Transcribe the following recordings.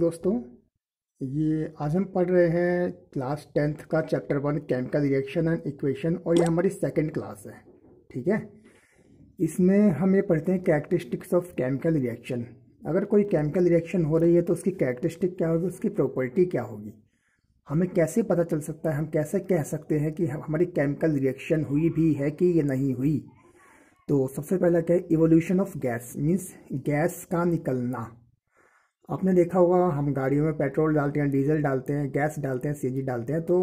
दोस्तों ये आज हम पढ़ रहे हैं क्लास टेंथ का chapter one chemical reaction and equation और ये हमारी सेकंड क्लास है ठीक है इसमें हम ये पढ़ते हैं कैरेक्टरिस्टिक्स ऑफ केमिकल रिएक्शन अगर कोई केमिकल रिएक्शन हो रही है तो उसकी कैरेक्टरिस्टिक क्या होगी उसकी प्रॉपर्टी क्या होगी हमें कैसे पता चल सकता है हम कैसे कह सकते हैं कि हमारी केमिकल रिएक्शन हुई भी है कि ये नहीं हुई तो सबसे पहला क्या है evolution of gas means gas का निकलना आपने देखा होगा हम गाड़ियों में पेट्रोल डालते हैं डीजल डालते हैं गैस डालते हैं सीएनजी डालते हैं तो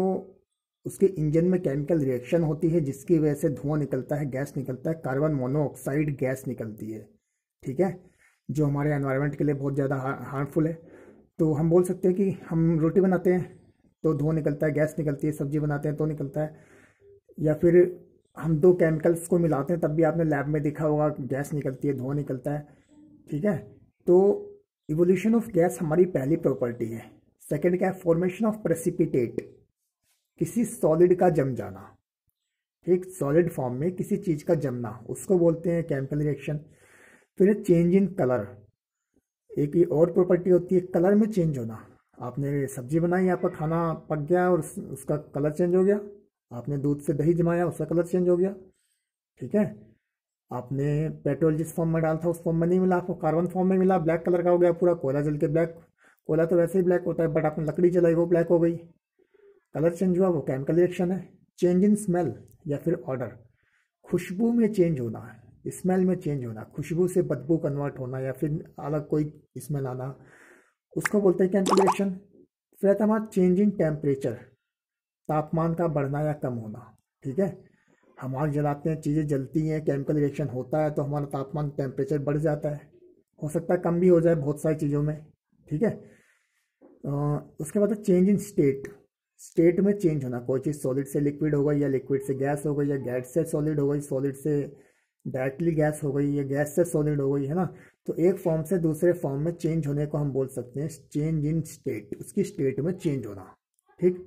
उसके इंजन में केमिकल रिएक्शन होती है जिसकी वजह से धुआं निकलता है गैस निकलता है कार्बन मोनोऑक्साइड गैस निकलती है ठीक है जो हमारे एनवायरनमेंट के लिए बहुत ज़्यादा हार्मफुल है तो हम बोल सकते हैं कि हम रोटी बनाते हैं तो धुआं निकलता है गैस निकलती है सब्जी बनाते हैं तो निकलता है या फिर हम दो केमिकल्स को मिलाते हैं तब भी आपने लैब में देखा होगा गैस निकलती है धुआं निकलता है ठीक है तो इवोल्यूशन ऑफ गैस हमारी पहली प्रॉपर्टी है सेकेंड क्या है फॉर्मेशन ऑफ प्रेसिपिटेट किसी सॉलिड का जम जाना एक सॉलिड फॉर्म में किसी चीज़ का जमना उसको बोलते हैं केमिकल रिएक्शन फिर चेंज इन कलर एक ये और प्रॉपर्टी होती है कलर में चेंज होना आपने सब्जी बनाई आपका खाना पक गया और उसका कलर चेंज हो गया आपने दूध से दही जमाया उसका कलर चेंज हो गया ठीक है आपने पेट्रोल जिस फॉर्म में डाला था उस फॉर्म में नहीं मिला आपको कार्बन फॉर्म में मिला ब्लैक कलर का हो गया पूरा कोयला जल के ब्लैक कोयला तो वैसे ही ब्लैक होता है बट आपने लकड़ी जलाई वो ब्लैक हो गई कलर चेंज हुआ वो केमिकल रिएक्शन है चेंज इन स्मेल या फिर ऑर्डर खुशबू में चेंज होना स्मेल में चेंज होना खुशबू से बदबू कन्वर्ट होना या फिर अलग कोई स्मेल आना उसको बोलते हैं केमिकल रिएक्शन फिर आता हमारा चेंज इन टेम्परेचर तापमान का बढ़ना या कम होना ठीक है हम आग जलाते हैं चीज़ें जलती हैं केमिकल रिएक्शन होता है तो हमारा तापमान टेम्परेचर बढ़ जाता है हो सकता है कम भी हो जाए बहुत सारी चीज़ों में ठीक है उसके बाद चेंज इन स्टेट स्टेट में चेंज होना कोई चीज़ सॉलिड से लिक्विड हो गई या लिक्विड से गैस हो गई या गैस से सॉलिड हो गई सॉलिड से डायरेक्टली गैस हो गई या गैस से सॉलिड हो गई है ना तो एक फॉर्म से दूसरे फॉर्म में चेंज होने को हम बोल सकते हैं चेंज इन स्टेट उसकी स्टेट में चेंज होना ठीक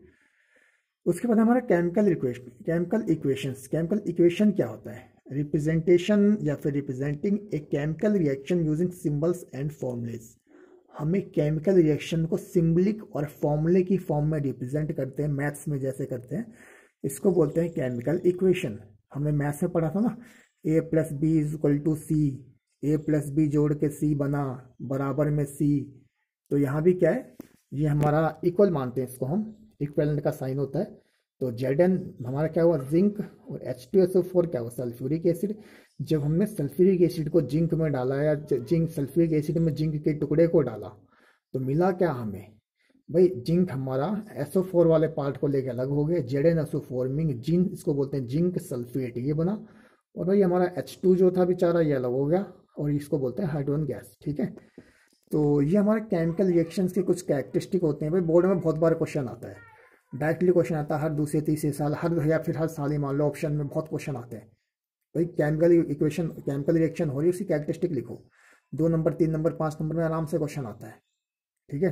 उसके बाद हमारा chemical equation chemical equations chemical equation क्या होता है रिप्रेजेंटेशन या फिर representing a chemical reaction using symbols and formulae हमें केमिकल रिएक्शन को सिम्बलिक और फॉर्मूले की फॉर्म में रिप्रेजेंट करते हैं मैथ्स में जैसे करते हैं इसको बोलते हैं केमिकल इक्वेशन हमने मैथ्स में पढ़ा था ना A plus B is equal to C A plus B जोड़ के सी बना बराबर में सी तो यहाँ भी क्या है ये हमारा इक्वल मानते हैं इसको हम इक्वेलेंट का साइन होता है तो जेड एन हमारा क्या हुआ जिंक और H two S O four क्या हुआ सल्फ्यूरिक एसिड जब हमने सल्फ्यूरिक एसिड को जिंक में डाला या जिंक सल्फ्यूरिक एसिड में जिंक के टुकड़े को डाला तो मिला क्या हमें भाई जिंक हमारा एसओ फोर वाले पार्ट को लेकर अलग हो गया जेड एन एसओ फोर मिंग जिन इसको बोलते हैं जिंक सल्फेट ये बना और भाई हमारा एच टू जो था बेचारा ये अलग हो गया और इसको बोलते हैं हाइड्रोन गैस ठीक है तो ये हमारे केमिकल रिएक्शंस के कुछ कैरेक्टरिस्टिक होते हैं भाई बोर्ड में बहुत बार क्वेश्चन आता है डायरेक्टली क्वेश्चन आता है हर दूसरे तीसरे साल हर या फिर हर साल ही मान लो ऑप्शन में बहुत क्वेश्चन आते हैं भाई केमिकल इक्वेशन केमिकल रिएक्शन हो रही है उसकी कैरेक्टरिस्टिक लिखो दो नंबर तीन नंबर पाँच नंबर में आराम से क्वेश्चन आता है ठीक है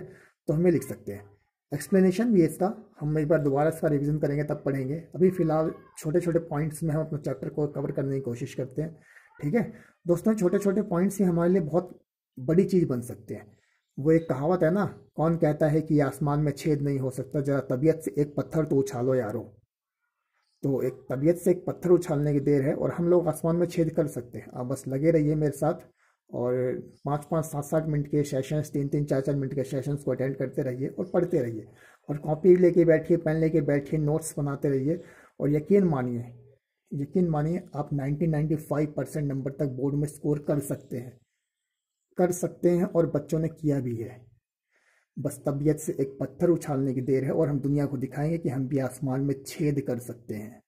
तो हमें लिख सकते हैं एक्सप्लेनेशन भी इसका हम एक बार दोबारा इसका रिविजन करेंगे तब पढ़ेंगे अभी फिलहाल छोटे छोटे पॉइंट्स में हम अपने चैप्टर को कवर करने की कोशिश करते हैं ठीक है दोस्तों छोटे छोटे पॉइंट्स ही हमारे लिए बहुत बड़ी चीज़ बन सकते हैं वो एक कहावत है ना कौन कहता है कि आसमान में छेद नहीं हो सकता जरा तबीयत से एक पत्थर तो उछालो यारो तो एक तबीयत से एक पत्थर उछालने की देर है और हम लोग आसमान में छेद कर सकते हैं आप बस लगे रहिए मेरे साथ और पाँच पाँच सात सात मिनट के सेशंस तीन तीन चार चार मिनट के सेशंस को अटेंड करते रहिए और पढ़ते रहिए और कॉपी लेके बैठिए पेन लेके बैठिए नोट्स बनाते रहिए और यकीन मानिए यकीन मानिए आप 90 फाइव परसेंट नंबर तक बोर्ड में स्कोर कर सकते हैं कर सकते हैं और बच्चों ने किया भी है बस तबीयत से एक पत्थर उछालने की देर है और हम दुनिया को दिखाएंगे कि हम भी आसमान में छेद कर सकते हैं